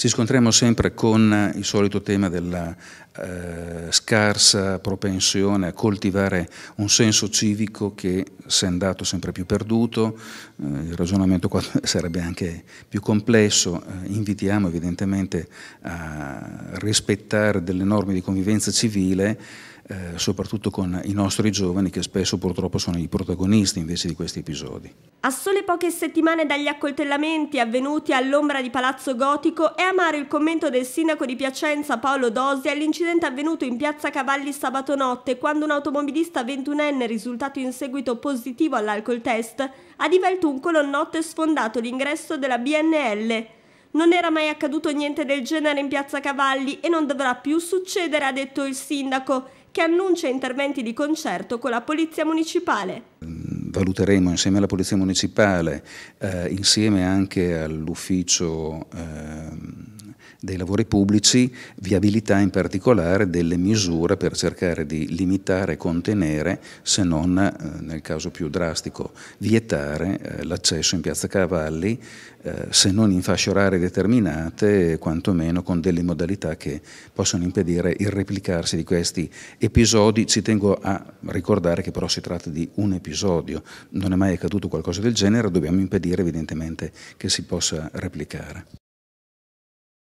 ci scontriamo sempre con eh, il solito tema della eh, scarsa propensione a coltivare un senso civico che si è andato sempre più perduto, eh, il ragionamento qua sarebbe anche più complesso, eh, invitiamo evidentemente a rispettare delle norme di convivenza civile eh, soprattutto con i nostri giovani che spesso purtroppo sono i protagonisti invece di questi episodi. A sole poche settimane dagli accoltellamenti avvenuti all'ombra di Palazzo Gotico è amaro il commento del sindaco di Piacenza Paolo Dosi all'incidente avvenuto in piazza Cavalli sabato notte quando un automobilista 21enne risultato in seguito positivo all'alcol test ha divelto un colonnotto e sfondato l'ingresso della BNL. Non era mai accaduto niente del genere in piazza Cavalli e non dovrà più succedere, ha detto il sindaco che annuncia interventi di concerto con la Polizia Municipale. Valuteremo insieme alla Polizia Municipale, eh, insieme anche all'ufficio eh, dei lavori pubblici, viabilità in particolare delle misure per cercare di limitare e contenere, se non eh, nel caso più drastico, vietare eh, l'accesso in Piazza Cavalli, eh, se non in fasce orarie determinate, quantomeno con delle modalità che possono impedire il replicarsi di questi episodi. Ci tengo a ricordare che però si tratta di un episodio, non è mai accaduto qualcosa del genere, dobbiamo impedire evidentemente che si possa replicare.